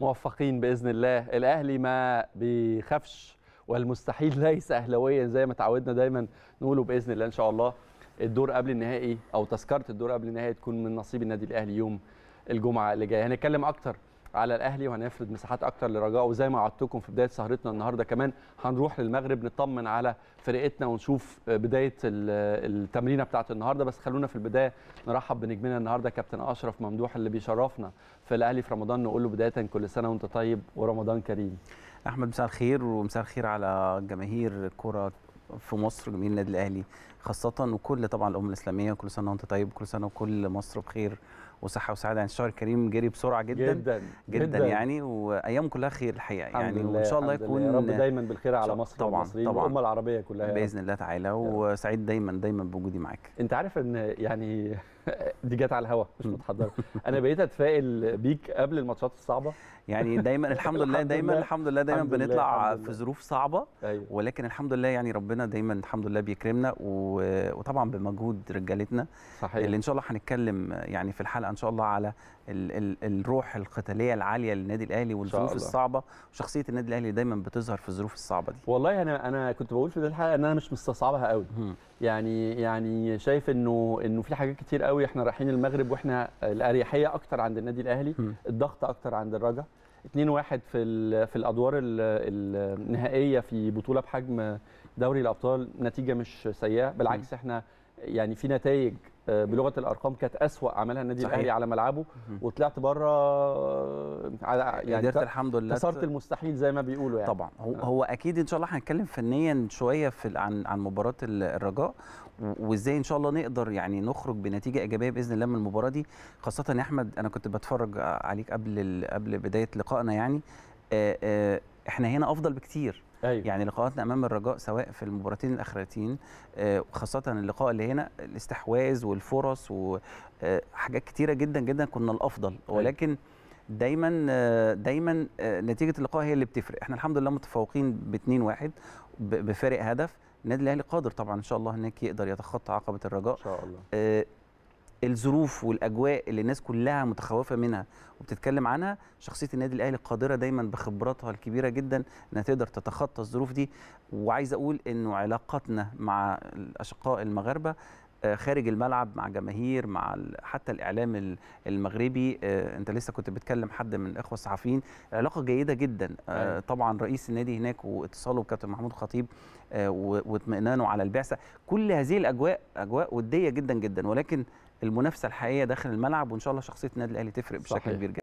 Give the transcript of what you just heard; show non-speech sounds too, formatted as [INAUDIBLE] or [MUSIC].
موفقين باذن الله الاهلي ما بيخافش والمستحيل ليس اهلاويا زي ما اتعودنا دايما نقوله باذن الله ان شاء الله الدور قبل النهائي او تذكره الدور قبل النهائي تكون من نصيب النادي الاهلي يوم الجمعه اللي جايه هنتكلم اكتر على الاهلي وهنفرد مساحات اكتر لرجاء وزي ما وعدتكم في بدايه سهرتنا النهارده كمان هنروح للمغرب نطمن على فرقتنا ونشوف بدايه التمرينه بتاعت النهارده بس خلونا في البدايه نرحب بنجمنا النهارده كابتن اشرف ممدوح اللي بيشرفنا في الاهلي في رمضان نقول له بدايه كل سنه وانت طيب ورمضان كريم احمد مساء الخير ومساء الخير على جماهير كره في مصر جماهير النادي الاهلي خاصه وكل طبعا الامه الاسلاميه كل سنه وانت طيب كل سنه وكل مصر بخير وصحه وسعاده يعني الشهر الكريم جري بسرعه جدا جدا, جدا, جدا يعني وايام كلها خير الحقيقه يعني وان شاء الله يكون يا رب دايما بالخير على مصر طبعا والمصريين طبعا والامه العربيه كلها باذن الله تعالى وسعيد دايما دايما بوجودي معاك انت عارف ان يعني [LAUGHS] دي جت على الهوا مش متحضره [LAUGHS] انا بقيت اتفائل بيك قبل الماتشات الصعبه يعني دايما الحمد لله دايما الحمد لله دايما بنطلع في ظروف صعبه أيوه. ولكن الحمد لله يعني ربنا دايما الحمد لله بيكرمنا و وطبعا بمجهود رجالتنا صحيح. اللي ان شاء الله هنتكلم يعني في الحلقه ان شاء الله على ال ال الروح القتاليه العاليه للنادي الاهلي والظروف الصعبه وشخصيه النادي الاهلي دايما بتظهر في الظروف الصعبه دي والله انا انا كنت بقول في الحلقه ان انا مش مستصعبها قوي م. يعني يعني شايف انه انه في حاجات كتير قوي احنا رايحين المغرب واحنا الاريحيه اكتر عند النادي الاهلي م. الضغط اكتر عند الرجاء 2-1 في في الادوار النهائيه في بطوله بحجم دوري الابطال نتيجه مش سيئه بالعكس احنا يعني في نتائج آه، بلغه الارقام كانت اسوا عملها النادي الاهلي على ملعبه وطلعت بره آه، يعني قدرت الحمد لله كسرت المستحيل زي ما بيقولوا يعني طبعا هو, آه. هو اكيد ان شاء الله هنتكلم فنيا شويه في عن عن مباراه الرجاء وازاي ان شاء الله نقدر يعني نخرج بنتيجه ايجابيه باذن الله من المباراه دي خاصه يا احمد انا كنت بتفرج عليك قبل قبل بدايه لقائنا يعني آآ آآ احنا هنا افضل بكتير أيوة. يعني لقاءاتنا امام الرجاء سواء في المباراتين الاخرتين آه، خاصه اللقاء اللي هنا الاستحواذ والفرص وحاجات آه، كتيره جدا جدا كنا الافضل أيوه. ولكن دايما آه، دايما نتيجه اللقاء هي اللي بتفرق احنا الحمد لله متفوقين ب 2 1 بفارق هدف النادي الاهلي قادر طبعا ان شاء الله هناك يقدر يتخطى عقبه الرجاء ان شاء الله الظروف والاجواء اللي الناس كلها متخوفه منها وبتتكلم عنها شخصيه النادي الاهلي قادره دايما بخبراتها الكبيره جدا انها تقدر تتخطى الظروف دي وعايز اقول انه علاقاتنا مع الاشقاء المغاربه آه، خارج الملعب مع جماهير مع حتى الاعلام المغربي آه، انت لسه كنت بتكلم حد من الاخوه الصحفيين علاقه جيده جدا آه، أيوة. طبعا رئيس النادي هناك واتصاله بكابتن محمود خطيب واطمئنانه على البعثه كل هذه الاجواء اجواء وديه جدا جدا ولكن المنافسه الحقيقيه داخل الملعب وان شاء الله شخصيه النادي الاهلي تفرق بشكل كبير جدا